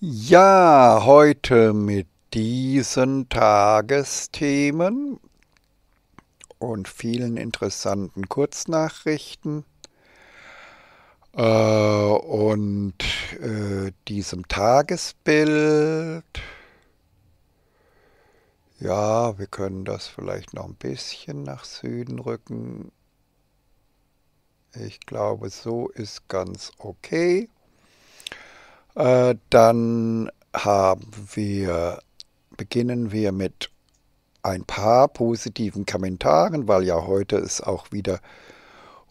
Ja, heute mit diesen Tagesthemen und vielen interessanten Kurznachrichten äh, und äh, diesem Tagesbild. Ja, wir können das vielleicht noch ein bisschen nach Süden rücken. Ich glaube, so ist ganz okay. Äh, dann haben wir, beginnen wir mit ein paar positiven Kommentaren, weil ja heute es auch wieder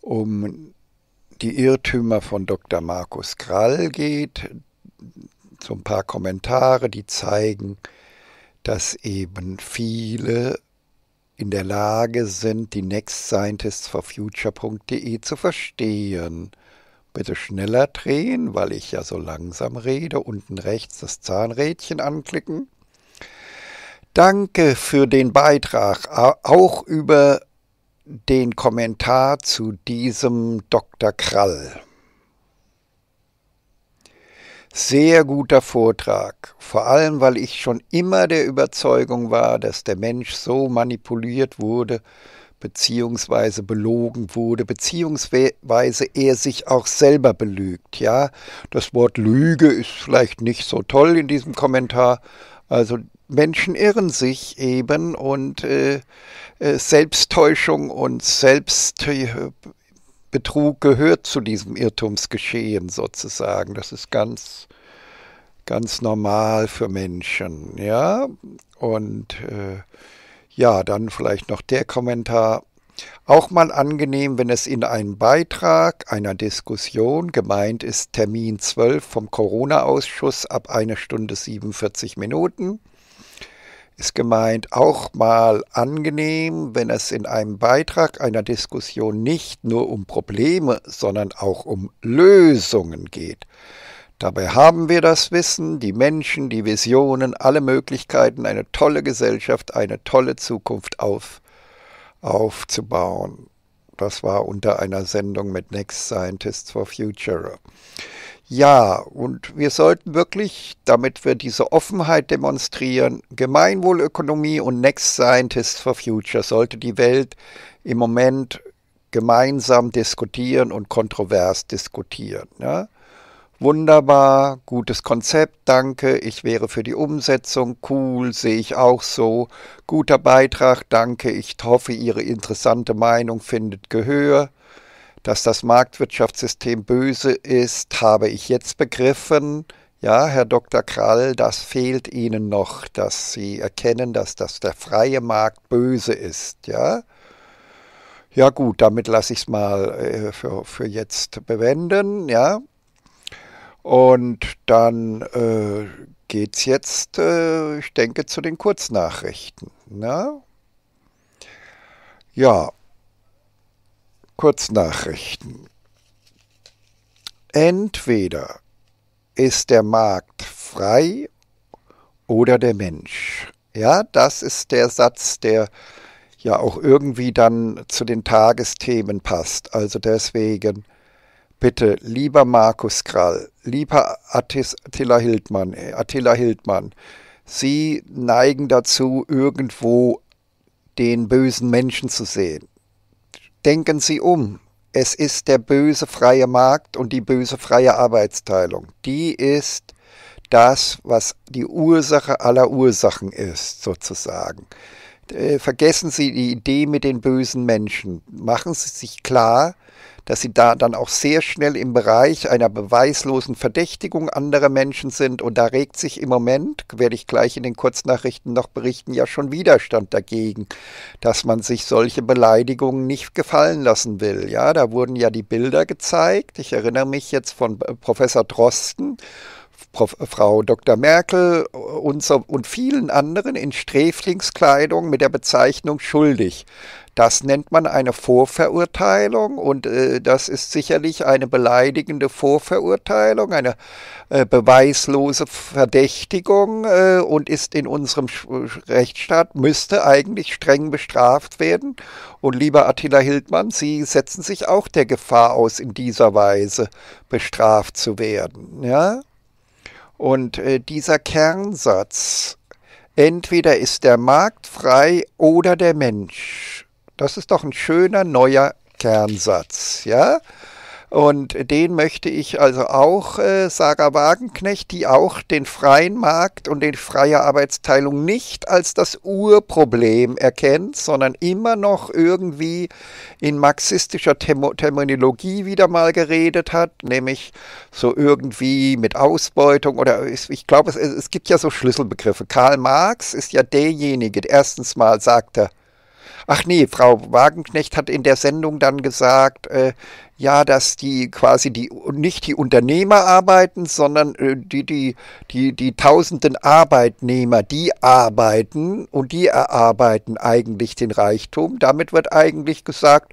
um die Irrtümer von Dr. Markus Krall geht. So ein paar Kommentare, die zeigen, dass eben viele in der Lage sind, die Next Scientists for Future.de zu verstehen bitte schneller drehen, weil ich ja so langsam rede, unten rechts das Zahnrädchen anklicken. Danke für den Beitrag, auch über den Kommentar zu diesem Dr. Krall. Sehr guter Vortrag, vor allem weil ich schon immer der Überzeugung war, dass der Mensch so manipuliert wurde beziehungsweise belogen wurde, beziehungsweise er sich auch selber belügt. Ja, das Wort Lüge ist vielleicht nicht so toll in diesem Kommentar. Also Menschen irren sich eben und äh, äh Selbsttäuschung und Selbstbetrug gehört zu diesem Irrtumsgeschehen sozusagen. Das ist ganz ganz normal für Menschen, ja. Und äh, ja, dann vielleicht noch der Kommentar. Auch mal angenehm, wenn es in einem Beitrag einer Diskussion gemeint ist, Termin 12 vom Corona-Ausschuss ab 1 Stunde 47 Minuten. Ist gemeint auch mal angenehm, wenn es in einem Beitrag einer Diskussion nicht nur um Probleme, sondern auch um Lösungen geht. Dabei haben wir das Wissen, die Menschen, die Visionen, alle Möglichkeiten, eine tolle Gesellschaft, eine tolle Zukunft auf, aufzubauen. Das war unter einer Sendung mit Next Scientists for Future. Ja, und wir sollten wirklich, damit wir diese Offenheit demonstrieren, Gemeinwohlökonomie und Next Scientists for Future sollte die Welt im Moment gemeinsam diskutieren und kontrovers diskutieren. Ja? wunderbar, gutes Konzept, danke, ich wäre für die Umsetzung, cool, sehe ich auch so, guter Beitrag, danke, ich hoffe, Ihre interessante Meinung findet Gehör. Dass das Marktwirtschaftssystem böse ist, habe ich jetzt begriffen. Ja, Herr Dr. Krall, das fehlt Ihnen noch, dass Sie erkennen, dass das der freie Markt böse ist, ja? Ja gut, damit lasse ich es mal äh, für, für jetzt bewenden, ja? Und dann äh, geht's jetzt, äh, ich denke, zu den Kurznachrichten. Ne? Ja, Kurznachrichten. Entweder ist der Markt frei oder der Mensch. Ja, das ist der Satz, der ja auch irgendwie dann zu den Tagesthemen passt. Also deswegen bitte, lieber Markus Krall, Lieber Attila Hildmann, äh, Attila Hildmann, Sie neigen dazu, irgendwo den bösen Menschen zu sehen. Denken Sie um. Es ist der böse freie Markt und die böse freie Arbeitsteilung. Die ist das, was die Ursache aller Ursachen ist, sozusagen. Äh, vergessen Sie die Idee mit den bösen Menschen. Machen Sie sich klar, dass sie da dann auch sehr schnell im Bereich einer beweislosen Verdächtigung anderer Menschen sind. Und da regt sich im Moment, werde ich gleich in den Kurznachrichten noch berichten, ja schon Widerstand dagegen, dass man sich solche Beleidigungen nicht gefallen lassen will. Ja, da wurden ja die Bilder gezeigt. Ich erinnere mich jetzt von äh, Professor Drosten. Äh, Frau Dr. Merkel äh, und, so, und vielen anderen in Sträflingskleidung mit der Bezeichnung schuldig. Das nennt man eine Vorverurteilung und äh, das ist sicherlich eine beleidigende Vorverurteilung, eine äh, beweislose Verdächtigung äh, und ist in unserem Rechtsstaat, müsste eigentlich streng bestraft werden. Und lieber Attila Hildmann, Sie setzen sich auch der Gefahr aus, in dieser Weise bestraft zu werden. Ja? Und äh, dieser Kernsatz, entweder ist der Markt frei oder der Mensch das ist doch ein schöner neuer Kernsatz, ja? Und den möchte ich also auch äh, Sarah Wagenknecht, die auch den freien Markt und die freie Arbeitsteilung nicht als das Urproblem erkennt, sondern immer noch irgendwie in marxistischer Termo Terminologie wieder mal geredet hat, nämlich so irgendwie mit Ausbeutung oder ich glaube, es, es gibt ja so Schlüsselbegriffe. Karl Marx ist ja derjenige, der erstens mal sagt Ach nee, Frau Wagenknecht hat in der Sendung dann gesagt, äh, ja, dass die quasi die nicht die Unternehmer arbeiten, sondern äh, die, die, die, die tausenden Arbeitnehmer, die arbeiten und die erarbeiten eigentlich den Reichtum. Damit wird eigentlich gesagt,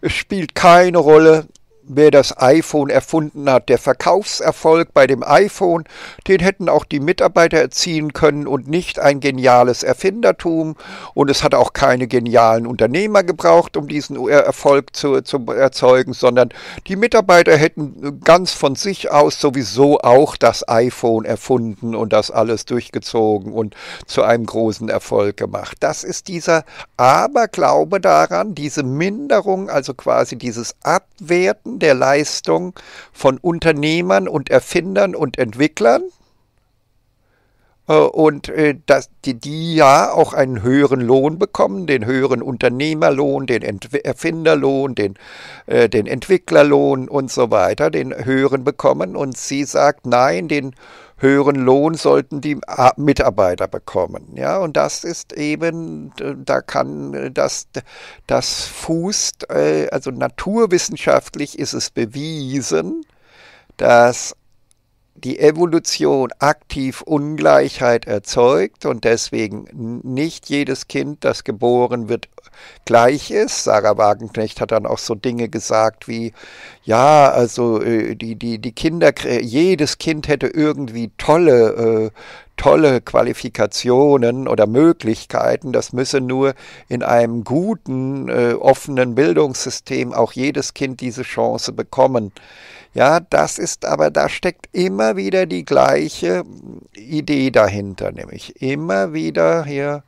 es spielt keine Rolle, wer das iPhone erfunden hat. Der Verkaufserfolg bei dem iPhone, den hätten auch die Mitarbeiter erzielen können und nicht ein geniales Erfindertum. Und es hat auch keine genialen Unternehmer gebraucht, um diesen Erfolg zu, zu erzeugen, sondern die Mitarbeiter hätten ganz von sich aus sowieso auch das iPhone erfunden und das alles durchgezogen und zu einem großen Erfolg gemacht. Das ist dieser Aberglaube daran, diese Minderung, also quasi dieses Abwerten der Leistung von Unternehmern und Erfindern und Entwicklern äh, und äh, dass die, die, ja auch einen höheren Lohn bekommen, den höheren Unternehmerlohn, den Ent Erfinderlohn, den, äh, den Entwicklerlohn und so weiter, den höheren bekommen. Und sie sagt, nein, den höheren Lohn sollten die ah, Mitarbeiter bekommen. Ja, und das ist eben, da kann das, das fußt, äh, also naturwissenschaftlich ist es bewiesen, dass die Evolution aktiv Ungleichheit erzeugt und deswegen nicht jedes Kind, das geboren wird, gleich ist. Sarah Wagenknecht hat dann auch so Dinge gesagt wie, ja, also äh, die, die, die Kinder, jedes Kind hätte irgendwie tolle, äh, tolle Qualifikationen oder Möglichkeiten. Das müsse nur in einem guten, äh, offenen Bildungssystem auch jedes Kind diese Chance bekommen. Ja, das ist aber, da steckt immer wieder die gleiche Idee dahinter, nämlich immer wieder hier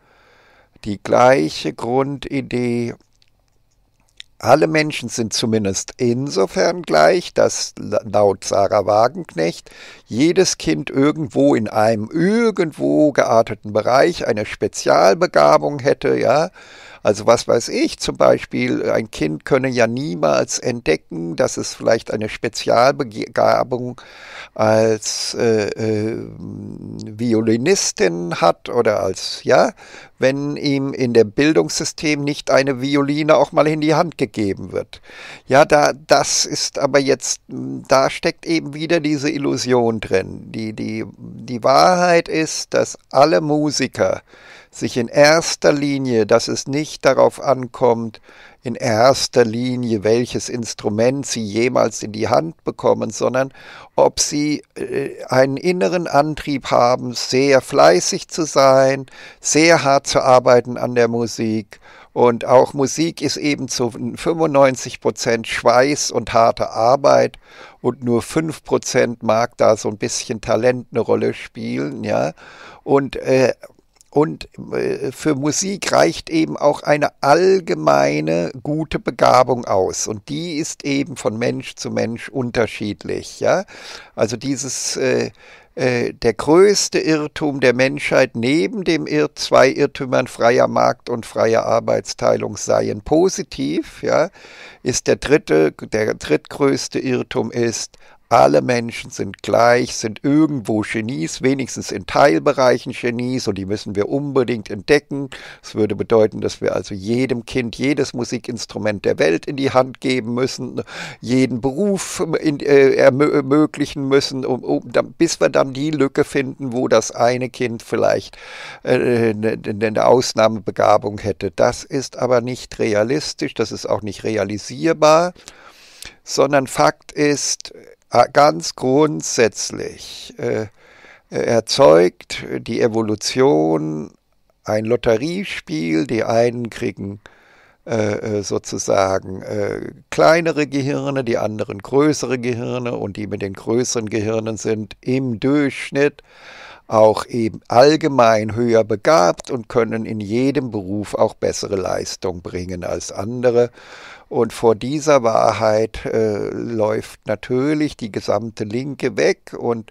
die gleiche Grundidee. Alle Menschen sind zumindest insofern gleich, dass laut Sarah Wagenknecht jedes Kind irgendwo in einem irgendwo gearteten Bereich eine Spezialbegabung hätte, ja, also was weiß ich zum Beispiel, ein Kind könne ja niemals entdecken, dass es vielleicht eine Spezialbegabung als äh, äh, Violinistin hat oder als, ja, wenn ihm in dem Bildungssystem nicht eine Violine auch mal in die Hand gegeben wird. Ja, da, das ist aber jetzt, hm, da steckt eben wieder diese Illusion drin. Die, die, die Wahrheit ist, dass alle Musiker, sich in erster Linie, dass es nicht darauf ankommt, in erster Linie, welches Instrument sie jemals in die Hand bekommen, sondern ob sie äh, einen inneren Antrieb haben, sehr fleißig zu sein, sehr hart zu arbeiten an der Musik. Und auch Musik ist eben zu 95% Prozent Schweiß und harte Arbeit und nur 5% mag da so ein bisschen Talent eine Rolle spielen, ja. Und, äh, und äh, für Musik reicht eben auch eine allgemeine gute Begabung aus. Und die ist eben von Mensch zu Mensch unterschiedlich. Ja? Also dieses äh, äh, der größte Irrtum der Menschheit neben dem Irr zwei Irrtümern freier Markt und freier Arbeitsteilung seien positiv, ja, ist der dritte, der drittgrößte Irrtum ist, alle Menschen sind gleich, sind irgendwo Genies, wenigstens in Teilbereichen Genies und die müssen wir unbedingt entdecken. Das würde bedeuten, dass wir also jedem Kind jedes Musikinstrument der Welt in die Hand geben müssen, jeden Beruf ähm, in, äh, ermöglichen müssen, um, um, bis wir dann die Lücke finden, wo das eine Kind vielleicht äh, eine, ne, eine Ausnahmebegabung hätte. Das ist aber nicht realistisch, das ist auch nicht realisierbar, sondern Fakt ist, Ah, ganz grundsätzlich äh, äh, erzeugt die Evolution ein Lotteriespiel. Die einen kriegen äh, äh, sozusagen äh, kleinere Gehirne, die anderen größere Gehirne und die mit den größeren Gehirnen sind im Durchschnitt auch eben allgemein höher begabt und können in jedem Beruf auch bessere Leistung bringen als andere. Und vor dieser Wahrheit äh, läuft natürlich die gesamte Linke weg und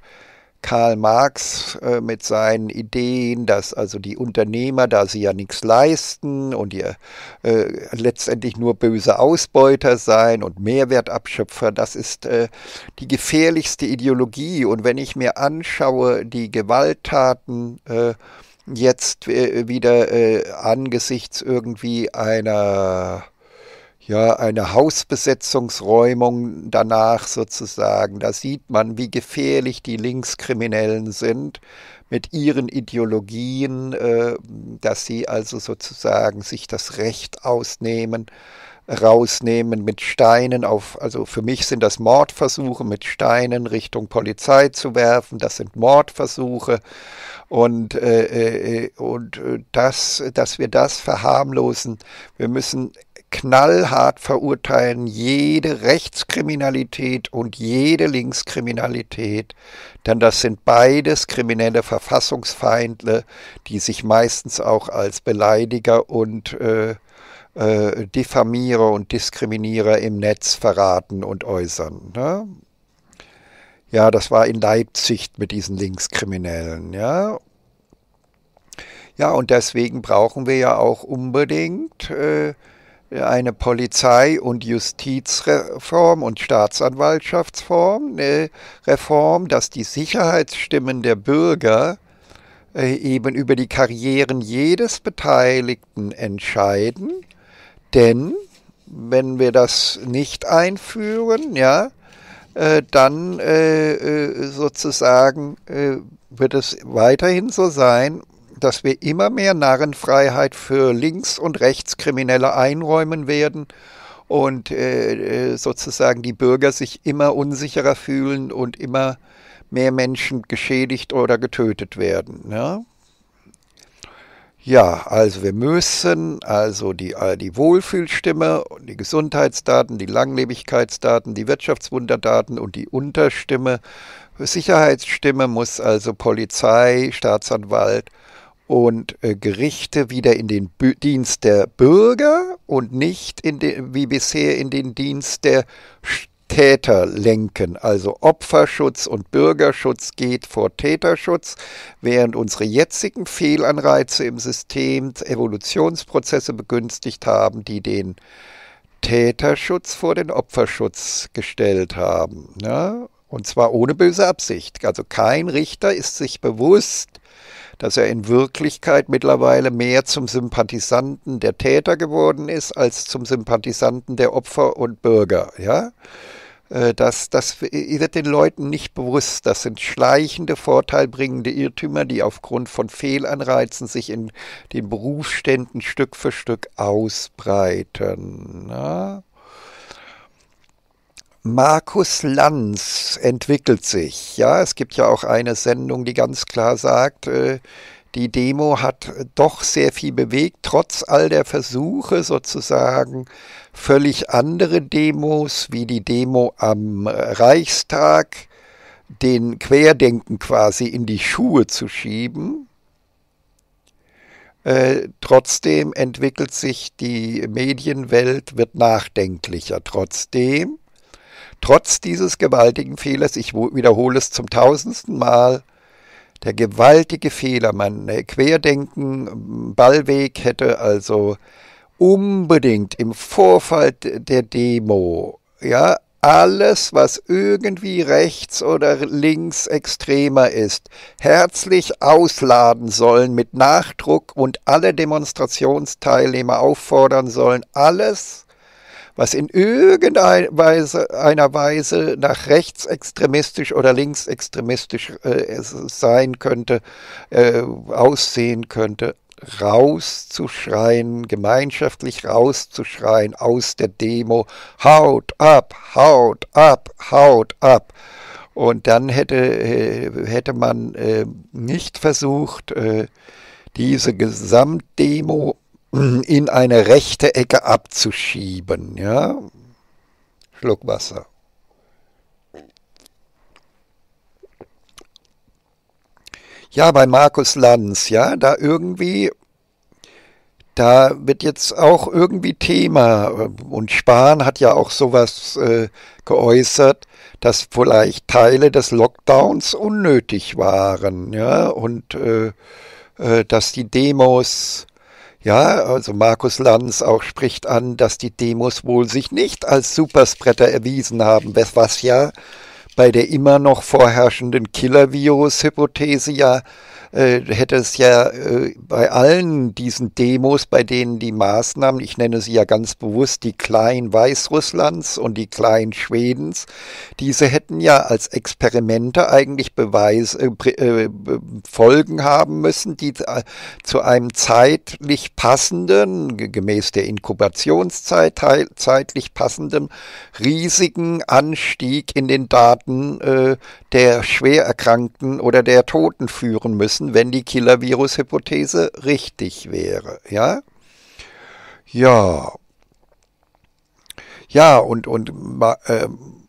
Karl Marx äh, mit seinen Ideen, dass also die Unternehmer, da sie ja nichts leisten und ihr äh, letztendlich nur böse Ausbeuter sein und Mehrwertabschöpfer, das ist äh, die gefährlichste Ideologie. Und wenn ich mir anschaue, die Gewalttaten äh, jetzt äh, wieder äh, angesichts irgendwie einer ja, eine Hausbesetzungsräumung danach sozusagen. Da sieht man, wie gefährlich die Linkskriminellen sind mit ihren Ideologien, äh, dass sie also sozusagen sich das Recht ausnehmen, rausnehmen mit Steinen auf, also für mich sind das Mordversuche mit Steinen Richtung Polizei zu werfen, das sind Mordversuche und, äh, äh, äh und äh, das, dass wir das verharmlosen, wir müssen knallhart verurteilen jede Rechtskriminalität und jede Linkskriminalität, denn das sind beides kriminelle Verfassungsfeinde, die sich meistens auch als Beleidiger und äh, äh, Diffamierer und Diskriminierer im Netz verraten und äußern. Ne? Ja, das war in Leipzig mit diesen Linkskriminellen, ja. Ja, und deswegen brauchen wir ja auch unbedingt äh, eine Polizei- und Justizreform und Staatsanwaltschaftsform, eine Reform, dass die Sicherheitsstimmen der Bürger äh, eben über die Karrieren jedes Beteiligten entscheiden, denn wenn wir das nicht einführen, ja, äh, dann äh, sozusagen wird es weiterhin so sein, dass wir immer mehr Narrenfreiheit für Links- und Rechtskriminelle einräumen werden und äh, äh, sozusagen die Bürger sich immer unsicherer fühlen und immer mehr Menschen geschädigt oder getötet werden. Ne? Ja, also wir müssen also die, äh, die Wohlfühlstimme, die Gesundheitsdaten, die Langlebigkeitsdaten, die Wirtschaftswunderdaten und die Unterstimme, Sicherheitsstimme muss also Polizei, Staatsanwalt und äh, Gerichte wieder in den B Dienst der Bürger und nicht in den, wie bisher in den Dienst der Täter lenken. Also Opferschutz und Bürgerschutz geht vor Täterschutz, während unsere jetzigen Fehlanreize im System Evolutionsprozesse begünstigt haben, die den Täterschutz vor den Opferschutz gestellt haben. Ne? Und zwar ohne böse Absicht. Also kein Richter ist sich bewusst, dass er in Wirklichkeit mittlerweile mehr zum Sympathisanten der Täter geworden ist als zum Sympathisanten der Opfer und Bürger. Ja? Äh, das, das wird den Leuten nicht bewusst. Das sind schleichende, vorteilbringende Irrtümer, die aufgrund von Fehlanreizen sich in den Berufsständen Stück für Stück ausbreiten. Ja? Markus Lanz entwickelt sich. Ja, es gibt ja auch eine Sendung, die ganz klar sagt, äh, die Demo hat doch sehr viel bewegt, trotz all der Versuche sozusagen völlig andere Demos wie die Demo am äh, Reichstag, den Querdenken quasi in die Schuhe zu schieben. Äh, trotzdem entwickelt sich die Medienwelt, wird nachdenklicher trotzdem. Trotz dieses gewaltigen Fehlers, ich wiederhole es zum tausendsten Mal, der gewaltige Fehler, mein äh, Querdenken, ähm, Ballweg hätte also unbedingt im Vorfeld der Demo, ja, alles, was irgendwie rechts oder links extremer ist, herzlich ausladen sollen mit Nachdruck und alle Demonstrationsteilnehmer auffordern sollen, alles was in irgendeiner Weise, Weise nach rechtsextremistisch oder linksextremistisch äh, sein könnte, äh, aussehen könnte, rauszuschreien, gemeinschaftlich rauszuschreien aus der Demo, haut ab, haut ab, haut ab. Und dann hätte, äh, hätte man äh, nicht versucht, äh, diese Gesamtdemo in eine rechte Ecke abzuschieben. Ja? Schluck Wasser. Ja, bei Markus Lanz, ja, da irgendwie, da wird jetzt auch irgendwie Thema. Und Spahn hat ja auch sowas äh, geäußert, dass vielleicht Teile des Lockdowns unnötig waren, ja, und äh, äh dass die Demos ja, also Markus Lanz auch spricht an, dass die Demos wohl sich nicht als Superspretter erwiesen haben, was ja bei der immer noch vorherrschenden Killer-Virus-Hypothese ja äh, hätte es ja äh, bei allen diesen Demos, bei denen die Maßnahmen, ich nenne sie ja ganz bewusst die Klein Weißrusslands und die Klein Schwedens, diese hätten ja als Experimente eigentlich Beweis, äh, äh Folgen haben müssen, die äh, zu einem zeitlich passenden, gemäß der Inkubationszeit zeitlich passenden, riesigen Anstieg in den Daten äh, der Schwererkrankten oder der Toten führen müssen müssen, wenn die Killer-Virus-Hypothese richtig wäre. Ja, ja, ja und, und ähm,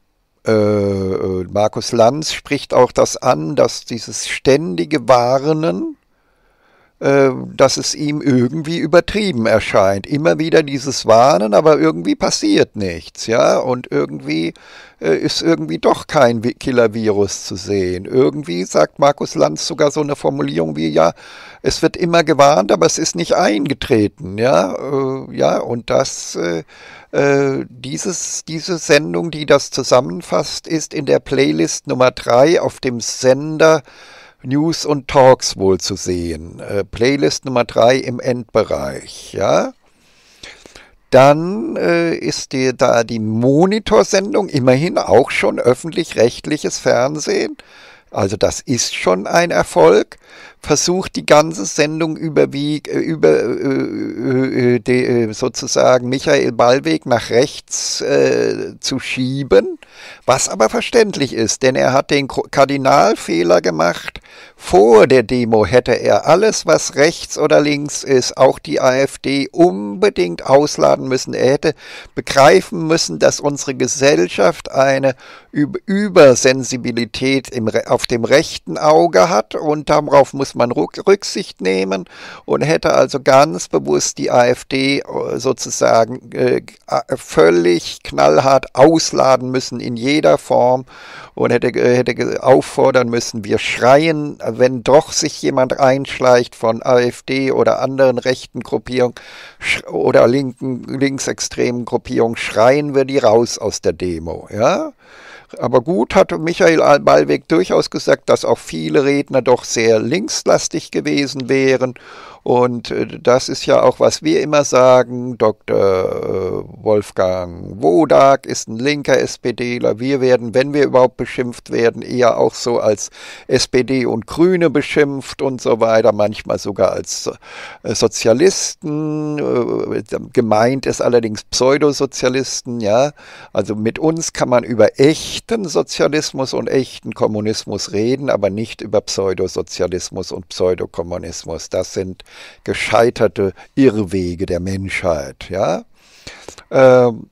äh, äh, Markus Lanz spricht auch das an, dass dieses ständige Warnen ähm, dass es ihm irgendwie übertrieben erscheint. Immer wieder dieses Warnen, aber irgendwie passiert nichts, ja, und irgendwie äh, ist irgendwie doch kein Killer-Virus zu sehen. Irgendwie sagt Markus Lanz sogar so eine Formulierung wie, ja, es wird immer gewarnt, aber es ist nicht eingetreten, ja, äh, ja, und das, äh, äh dieses, diese Sendung, die das zusammenfasst, ist in der Playlist Nummer drei auf dem Sender News und Talks wohl zu sehen. Äh, Playlist Nummer 3 im Endbereich, ja. Dann äh, ist dir da die Monitorsendung immerhin auch schon öffentlich-rechtliches Fernsehen. Also das ist schon ein Erfolg. Versucht die ganze Sendung überwieg, äh, über äh, äh, äh de, sozusagen Michael Ballweg nach rechts zu schieben was aber verständlich ist, denn er hat den Kardinalfehler gemacht. Vor der Demo hätte er alles, was rechts oder links ist, auch die AfD, unbedingt ausladen müssen. Er hätte begreifen müssen, dass unsere Gesellschaft eine Übersensibilität im, auf dem rechten Auge hat und darauf muss man Rücksicht nehmen und hätte also ganz bewusst die AfD äh, sozusagen äh, völlig knallhart ausladen müssen in in jeder Form und hätte, äh, hätte auffordern müssen, wir schreien, wenn doch sich jemand einschleicht von AfD oder anderen rechten Gruppierungen oder linken, linksextremen Gruppierungen, schreien wir die raus aus der Demo. Ja? Aber gut hat Michael Ballweg durchaus gesagt, dass auch viele Redner doch sehr linkslastig gewesen wären und äh, das ist ja auch, was wir immer sagen. Dr. Äh, Wolfgang Wodak ist ein linker SPDler. Wir werden, wenn wir überhaupt beschimpft werden, eher auch so als SPD und Grüne beschimpft und so weiter, manchmal sogar als äh, Sozialisten. Gemeint ist allerdings Pseudosozialisten, ja. Also mit uns kann man über echten Sozialismus und echten Kommunismus reden, aber nicht über Pseudosozialismus und Pseudokommunismus. Das sind gescheiterte Irrwege der Menschheit. Ja, ähm,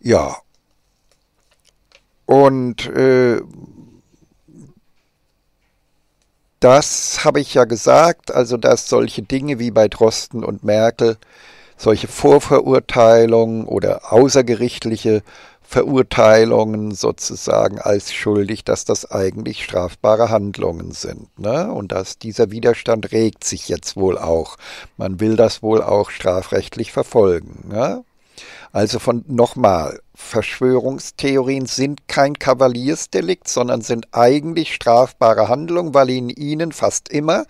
ja. und äh, das habe ich ja gesagt, also dass solche Dinge wie bei Drosten und Merkel, solche Vorverurteilungen oder außergerichtliche Verurteilungen sozusagen als schuldig, dass das eigentlich strafbare Handlungen sind. Ne? Und dass dieser Widerstand regt sich jetzt wohl auch. Man will das wohl auch strafrechtlich verfolgen. Ne? Also von nochmal, Verschwörungstheorien sind kein Kavaliersdelikt, sondern sind eigentlich strafbare Handlungen, weil in ihnen fast immer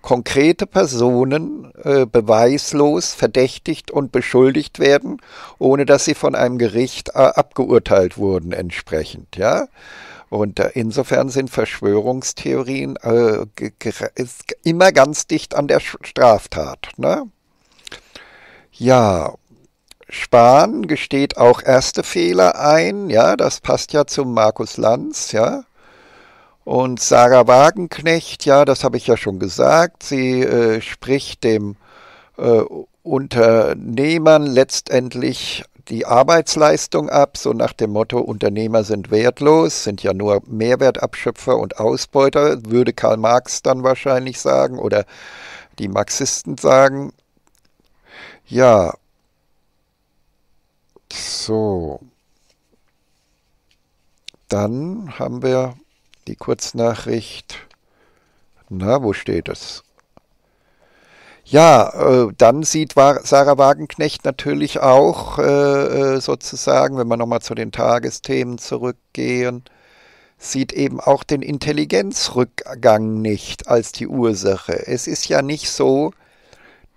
konkrete Personen äh, beweislos verdächtigt und beschuldigt werden, ohne dass sie von einem Gericht äh, abgeurteilt wurden entsprechend, ja? Und äh, insofern sind Verschwörungstheorien äh, immer ganz dicht an der Straftat, ne? Ja, Spahn gesteht auch erste Fehler ein, ja, das passt ja zum Markus Lanz, ja. Und Sarah Wagenknecht, ja, das habe ich ja schon gesagt, sie äh, spricht dem äh, Unternehmern letztendlich die Arbeitsleistung ab, so nach dem Motto, Unternehmer sind wertlos, sind ja nur Mehrwertabschöpfer und Ausbeuter, würde Karl Marx dann wahrscheinlich sagen oder die Marxisten sagen. Ja, so. Dann haben wir die Kurznachricht. Na, wo steht es? Ja, äh, dann sieht Sarah Wagenknecht natürlich auch äh, äh sozusagen, wenn wir nochmal zu den Tagesthemen zurückgehen, sieht eben auch den Intelligenzrückgang nicht als die Ursache. Es ist ja nicht so,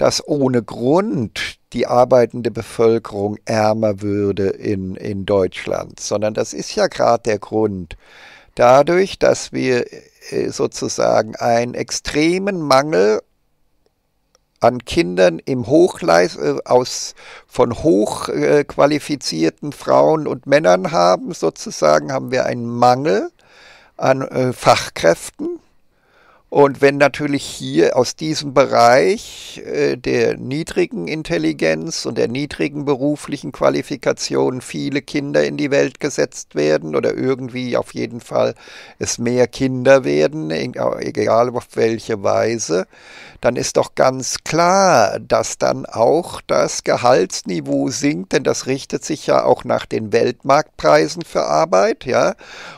dass ohne Grund die arbeitende Bevölkerung ärmer würde in, in Deutschland, sondern das ist ja gerade der Grund. Dadurch, dass wir äh, sozusagen einen extremen Mangel an Kindern im Hochleis äh, aus von hochqualifizierten äh, Frauen und Männern haben, sozusagen haben wir einen Mangel an Fachkräften und wenn natürlich hier aus diesem Bereich äh, der niedrigen Intelligenz und der niedrigen beruflichen Qualifikation viele Kinder in die Welt gesetzt werden oder irgendwie auf jeden Fall es mehr Kinder werden, egal auf welche Weise, dann ist doch ganz klar, dass dann auch das Gehaltsniveau sinkt, denn das richtet sich ja auch nach den Weltmarktpreisen für Arbeit, ja,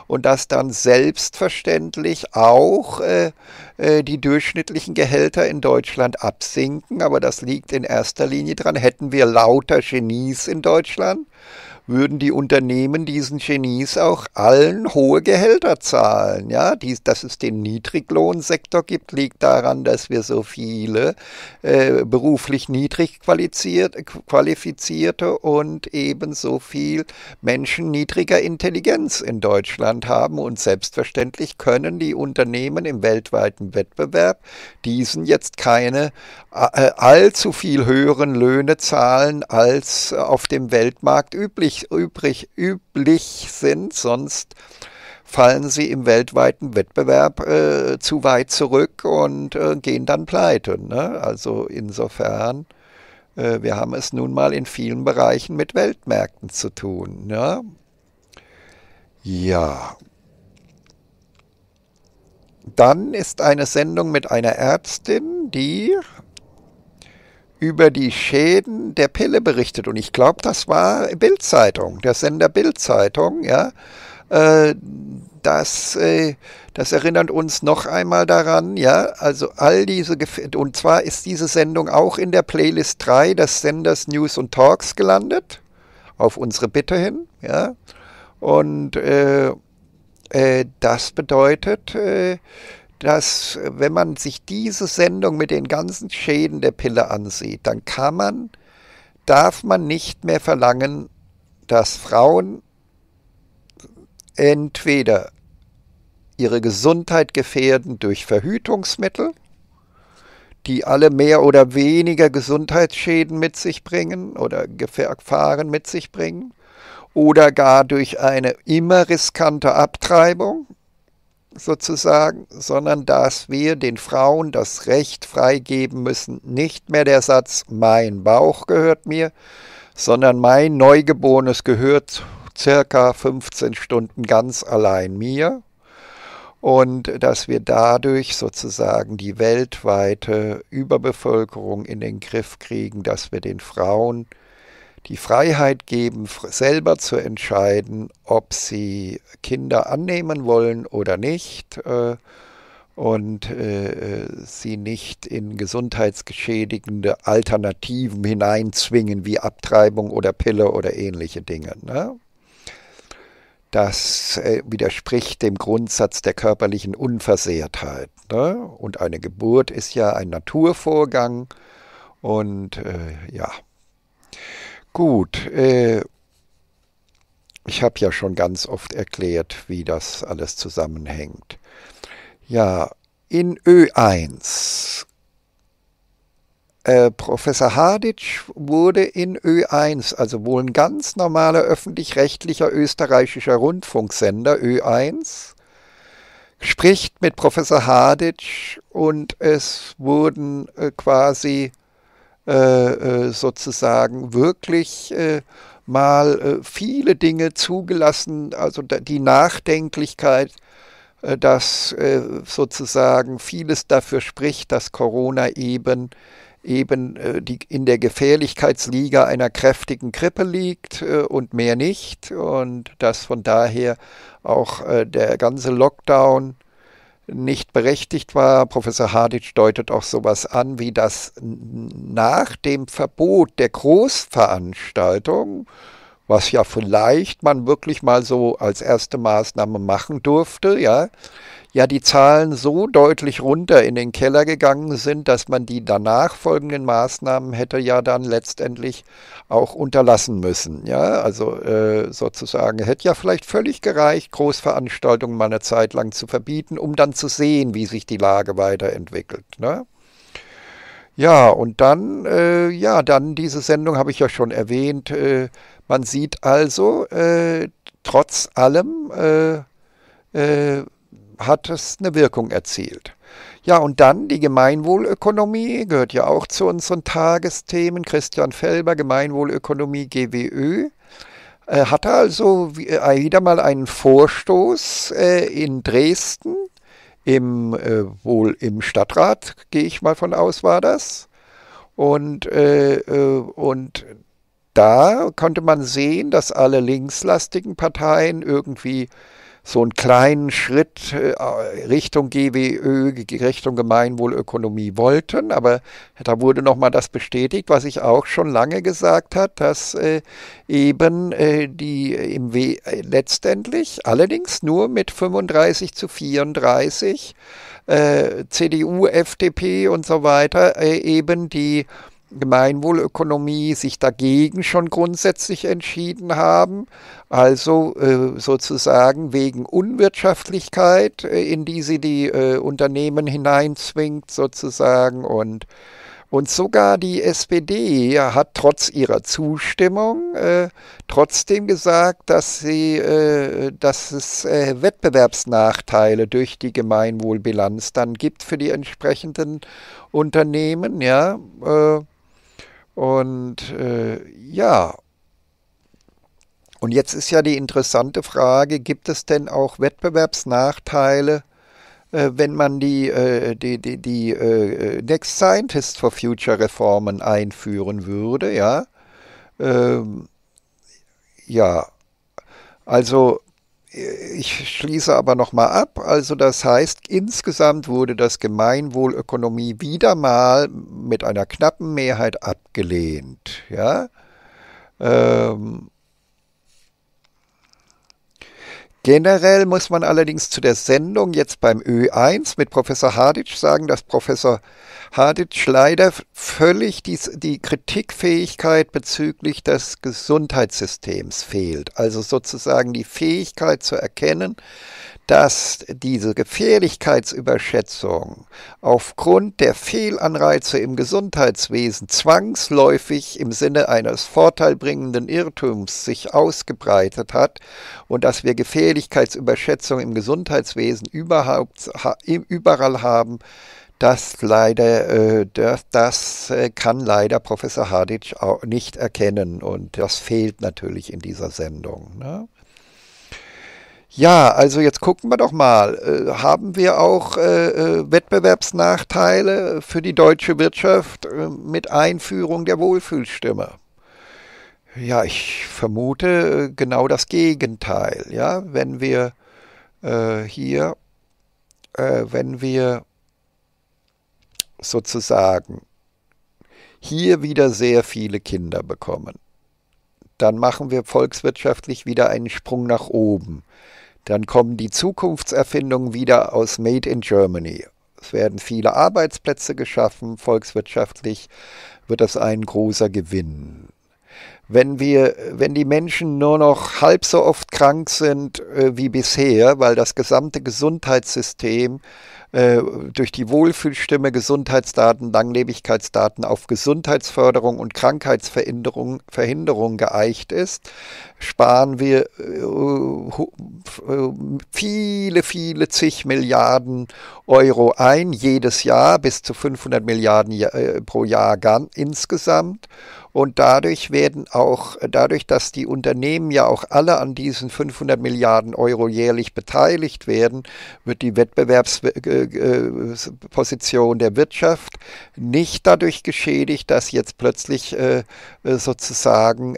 und dass dann selbstverständlich auch äh, äh, die durchschnittlichen Gehälter in Deutschland absinken, aber das liegt in erster Linie dran, hätten wir lauter Genies in Deutschland würden die Unternehmen diesen Genies auch allen hohe Gehälter zahlen. Ja, Dies, dass es den Niedriglohnsektor gibt, liegt daran, dass wir so viele äh, beruflich niedrig qualifizierte und eben so viel Menschen niedriger Intelligenz in Deutschland haben. Und selbstverständlich können die Unternehmen im weltweiten Wettbewerb diesen jetzt keine äh, allzu viel höheren Löhne zahlen, als auf dem Weltmarkt üblich üblich, übrig, üblich sind, sonst fallen sie im weltweiten Wettbewerb äh, zu weit zurück und äh, gehen dann pleite. Ne? Also insofern, äh, wir haben es nun mal in vielen Bereichen mit Weltmärkten zu tun. Ne? Ja. Dann ist eine Sendung mit einer Ärztin, die über die Schäden der Pille berichtet. Und ich glaube, das war Bildzeitung, der Sender Bildzeitung, ja. Äh, das, äh, das erinnert uns noch einmal daran, ja, also all diese, Gef und zwar ist diese Sendung auch in der Playlist 3 des Senders News und Talks gelandet, auf unsere Bitte hin, ja, und äh, äh das bedeutet, äh, dass wenn man sich diese Sendung mit den ganzen Schäden der Pille ansieht, dann kann man, darf man nicht mehr verlangen, dass Frauen entweder ihre Gesundheit gefährden durch Verhütungsmittel, die alle mehr oder weniger Gesundheitsschäden mit sich bringen oder Gefahren mit sich bringen, oder gar durch eine immer riskante Abtreibung, sozusagen, sondern dass wir den Frauen das Recht freigeben müssen, nicht mehr der Satz mein Bauch gehört mir, sondern mein Neugeborenes gehört circa 15 Stunden ganz allein mir und dass wir dadurch sozusagen die weltweite Überbevölkerung in den Griff kriegen, dass wir den Frauen die Freiheit geben, selber zu entscheiden, ob sie Kinder annehmen wollen oder nicht äh, und äh, sie nicht in gesundheitsgeschädigende Alternativen hineinzwingen, wie Abtreibung oder Pille oder ähnliche Dinge. Ne? Das äh, widerspricht dem Grundsatz der körperlichen Unversehrtheit. Ne? Und eine Geburt ist ja ein Naturvorgang. Und äh, ja, Gut, äh, ich habe ja schon ganz oft erklärt, wie das alles zusammenhängt. Ja, in Ö1. Äh, Professor Haditsch wurde in Ö1, also wohl ein ganz normaler öffentlich-rechtlicher österreichischer Rundfunksender Ö1, spricht mit Professor Haditsch und es wurden äh, quasi äh, äh, sozusagen wirklich äh, mal viele Dinge zugelassen, also die Nachdenklichkeit, dass sozusagen vieles dafür spricht, dass Corona eben eben die, in der Gefährlichkeitsliga einer kräftigen Grippe liegt und mehr nicht und dass von daher auch der ganze Lockdown nicht berechtigt war. Professor Haditsch deutet auch sowas an, wie das nach dem Verbot der Großveranstaltung, was ja vielleicht man wirklich mal so als erste Maßnahme machen durfte, ja, ja die Zahlen so deutlich runter in den Keller gegangen sind, dass man die danach folgenden Maßnahmen hätte ja dann letztendlich auch unterlassen müssen. Ja, also äh, sozusagen hätte ja vielleicht völlig gereicht, Großveranstaltungen mal eine Zeit lang zu verbieten, um dann zu sehen, wie sich die Lage weiterentwickelt. Ne? Ja, und dann, äh, ja, dann diese Sendung habe ich ja schon erwähnt. Äh, man sieht also, äh, trotz allem, äh, äh hat es eine Wirkung erzielt. Ja, und dann die Gemeinwohlökonomie gehört ja auch zu unseren Tagesthemen. Christian Felber, Gemeinwohlökonomie GWÖ, äh, hatte also äh, wieder mal einen Vorstoß äh, in Dresden, im, äh, wohl im Stadtrat, gehe ich mal von aus, war das. Und, äh, äh, und da konnte man sehen, dass alle linkslastigen Parteien irgendwie so einen kleinen Schritt äh, Richtung GWÖ, Richtung Gemeinwohlökonomie wollten. Aber da wurde nochmal das bestätigt, was ich auch schon lange gesagt hat, dass äh, eben äh, die im w letztendlich allerdings nur mit 35 zu 34 CDU, FDP und so weiter eben die Gemeinwohlökonomie sich dagegen schon grundsätzlich entschieden haben, also äh, sozusagen wegen Unwirtschaftlichkeit, äh, in die sie die äh, Unternehmen hineinzwingt sozusagen und und sogar die SPD hat trotz ihrer Zustimmung äh, trotzdem gesagt, dass, sie, äh, dass es äh, Wettbewerbsnachteile durch die Gemeinwohlbilanz dann gibt für die entsprechenden Unternehmen. Ja, äh, und äh, ja, und jetzt ist ja die interessante Frage, gibt es denn auch Wettbewerbsnachteile, äh, wenn man die, äh, die, die, die äh, Next Scientist for Future Reformen einführen würde, ja? Ähm, ja, also ich schließe aber nochmal ab. Also das heißt, insgesamt wurde das Gemeinwohlökonomie wieder mal mit einer knappen Mehrheit abgelehnt. Ja? Ähm, Generell muss man allerdings zu der Sendung jetzt beim Ö1 mit Professor Haditsch sagen, dass Professor Haditsch leider völlig die, die Kritikfähigkeit bezüglich des Gesundheitssystems fehlt. Also sozusagen die Fähigkeit zu erkennen, dass diese Gefährlichkeitsüberschätzung aufgrund der Fehlanreize im Gesundheitswesen zwangsläufig im Sinne eines vorteilbringenden Irrtums sich ausgebreitet hat und dass wir gefährlich Leistungsfähigkeitsüberschätzung im Gesundheitswesen überhaupt überall haben, das leider, äh, das, das äh, kann leider Professor Haditsch auch nicht erkennen und das fehlt natürlich in dieser Sendung. Ne? Ja, also jetzt gucken wir doch mal. Äh, haben wir auch Wettbewerbsnachteile für die deutsche Wirtschaft mit Einführung der Wohlfühlstimme? Ja, ich vermute äh, genau das Gegenteil. Ja, wenn wir äh, hier, äh, wenn wir sozusagen hier wieder sehr viele Kinder bekommen, dann machen wir volkswirtschaftlich wieder einen Sprung nach oben. Dann kommen die Zukunftserfindungen wieder aus Made in Germany. Es werden viele Arbeitsplätze geschaffen, volkswirtschaftlich wird das ein großer Gewinn wenn wir, wenn die Menschen nur noch halb so oft krank sind äh, wie bisher, weil das gesamte Gesundheitssystem äh, durch die Wohlfühlstimme Gesundheitsdaten, Langlebigkeitsdaten auf Gesundheitsförderung und Krankheitsverhinderung Verhinderung geeicht ist, sparen wir äh, äh, viele, viele zig Milliarden Euro ein, jedes Jahr bis zu 500 Milliarden äh, pro Jahr insgesamt. Und dadurch werden auch, äh, dadurch, dass die Unternehmen ja auch alle an diesen 500 Milliarden Euro jährlich beteiligt werden, wird die Wettbewerbsposition äh, äh, der Wirtschaft nicht dadurch geschädigt, dass jetzt plötzlich sozusagen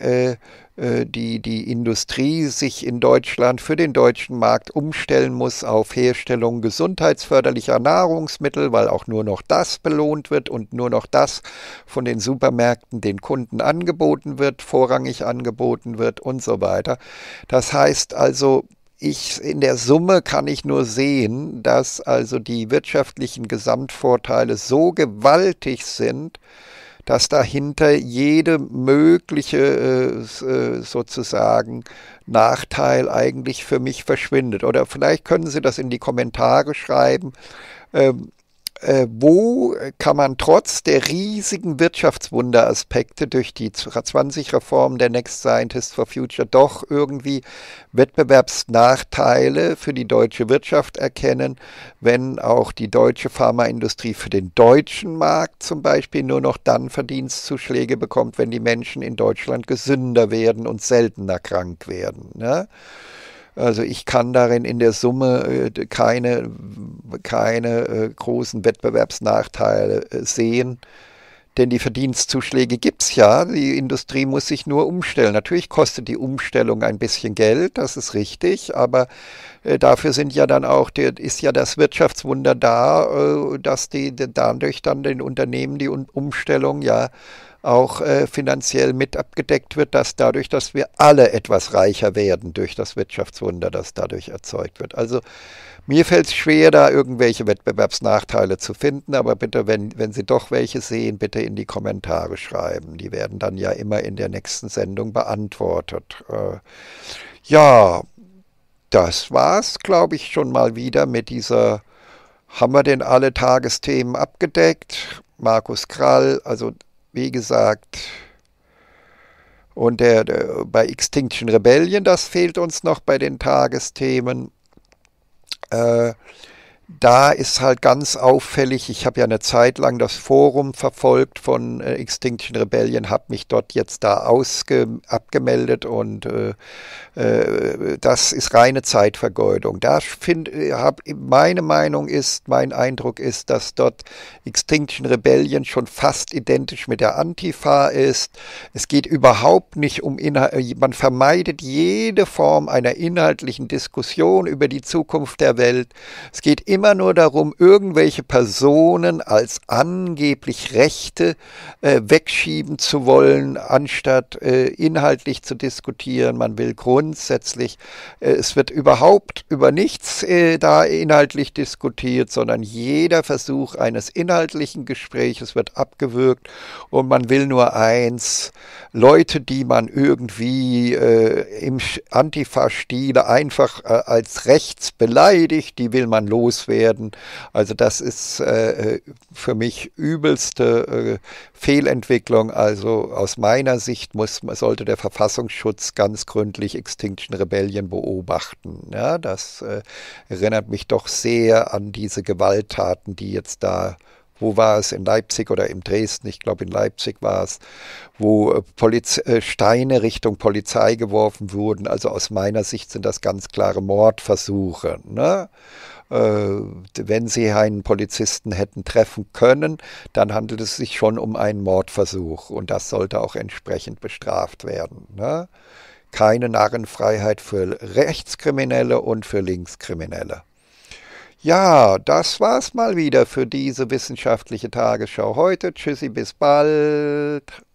äh, die, die Industrie sich in Deutschland für den deutschen Markt umstellen muss auf Herstellung gesundheitsförderlicher Nahrungsmittel, weil auch nur noch das belohnt wird und nur noch das von den Supermärkten den Kunden angeboten wird, vorrangig angeboten wird und so weiter. Das heißt also, ich in der Summe kann ich nur sehen, dass also die wirtschaftlichen Gesamtvorteile so gewaltig sind, dass dahinter jede mögliche äh, äh, sozusagen Nachteil eigentlich für mich verschwindet. Oder vielleicht können Sie das in die Kommentare schreiben. Ähm, äh, wo kann man trotz der riesigen Wirtschaftswunderaspekte durch die 20-Reform der Next Scientist for Future doch irgendwie Wettbewerbsnachteile für die deutsche Wirtschaft erkennen, wenn auch die deutsche Pharmaindustrie für den deutschen Markt zum Beispiel nur noch dann Verdienstzuschläge bekommt, wenn die Menschen in Deutschland gesünder werden und seltener krank werden. Ne? Also ich kann darin in der Summe äh, keine, keine äh, großen Wettbewerbsnachteile äh, sehen. Denn die Verdienstzuschläge gibt es ja. Die Industrie muss sich nur umstellen. Natürlich kostet die Umstellung ein bisschen Geld, das ist richtig, aber dafür sind ja dann auch, ist ja das Wirtschaftswunder da, dass die dadurch dann den Unternehmen die Umstellung ja auch äh, finanziell mit abgedeckt wird, dass dadurch, dass wir alle etwas reicher werden durch das Wirtschaftswunder, das dadurch erzeugt wird. Also mir fällt es schwer, da irgendwelche Wettbewerbsnachteile zu finden, aber bitte, wenn, wenn Sie doch welche sehen, bitte in die Kommentare schreiben. Die werden dann ja immer in der nächsten Sendung beantwortet. Äh, ja, das war's, glaube ich, schon mal wieder mit dieser haben wir denn alle Tagesthemen abgedeckt? Markus Krall, also wie gesagt, und der, der, bei Extinction Rebellion, das fehlt uns noch bei den Tagesthemen. Äh, da ist halt ganz auffällig, ich habe ja eine Zeit lang das Forum verfolgt von äh, Extinction Rebellion, habe mich dort jetzt da ausge abgemeldet und äh, äh, das ist reine Zeitvergeudung. Da finde, äh, hab, meine Meinung ist, mein Eindruck ist, dass dort Extinction Rebellion schon fast identisch mit der Antifa ist. Es geht überhaupt nicht um Inhalt, äh, man vermeidet jede Form einer inhaltlichen Diskussion über die Zukunft der Welt. Es geht immer nur darum, irgendwelche Personen als angeblich Rechte äh, wegschieben zu wollen, anstatt äh, inhaltlich zu diskutieren. Man will grundsätzlich, äh, es wird überhaupt über nichts äh, da inhaltlich diskutiert, sondern jeder Versuch eines inhaltlichen Gespräches wird abgewürgt und man will nur eins, Leute, die man irgendwie äh, im Antifa-Stile einfach äh, als rechts beleidigt, die will man los loswerden. Also das ist äh, für mich übelste äh, Fehlentwicklung. Also aus meiner Sicht muss, sollte der Verfassungsschutz ganz gründlich Extinction Rebellion beobachten. Ja, das äh, erinnert mich doch sehr an diese Gewalttaten, die jetzt da wo war es, in Leipzig oder in Dresden, ich glaube in Leipzig war es, wo äh, Poliz äh, Steine Richtung Polizei geworfen wurden. Also aus meiner Sicht sind das ganz klare Mordversuche. Ne? Äh, wenn sie einen Polizisten hätten treffen können, dann handelt es sich schon um einen Mordversuch und das sollte auch entsprechend bestraft werden. Ne? Keine Narrenfreiheit für Rechtskriminelle und für Linkskriminelle. Ja, das war's mal wieder für diese wissenschaftliche Tagesschau heute. Tschüssi, bis bald.